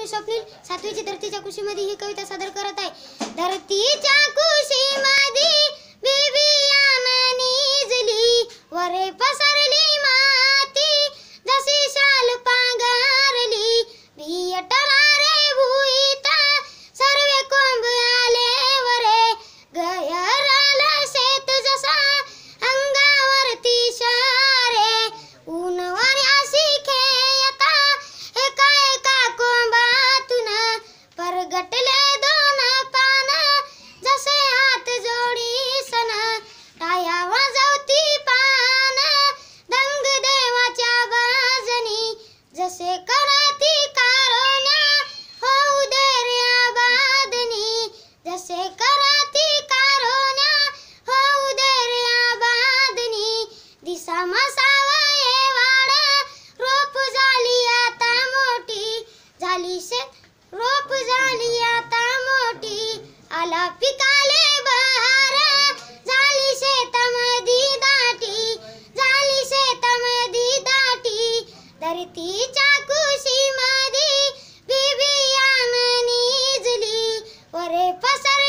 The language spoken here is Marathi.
मी स्वप्नील सातवीच्या धरतीच्या कुशीमध्ये ही कविता सादर करत आहे धरतीच्या असे कराती होऊ जसे कराती कारोण्या होऊ दे रे बादनी दिसा मसावा ये वाडा रोप झाली आता मोठी झाली से रोप झाली आता मोठी आला पिका परतीच्या कुशीमध्ये बिबिया निजली वरे पसर